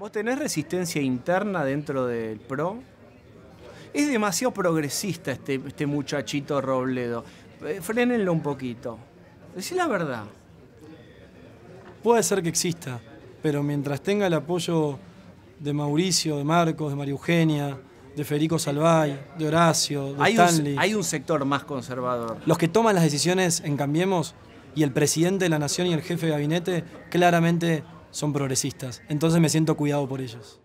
¿Vos tenés resistencia interna dentro del PRO? Es demasiado progresista este, este muchachito Robledo. Eh, Frenenlo un poquito. Decí la verdad. Puede ser que exista, pero mientras tenga el apoyo de Mauricio, de Marcos, de María Eugenia, de Federico Salvay, de Horacio, de hay Stanley. hay un sector más conservador. Los que toman las decisiones en Cambiemos y el presidente de la Nación y el jefe de gabinete claramente son progresistas. Entonces me siento cuidado por ellos.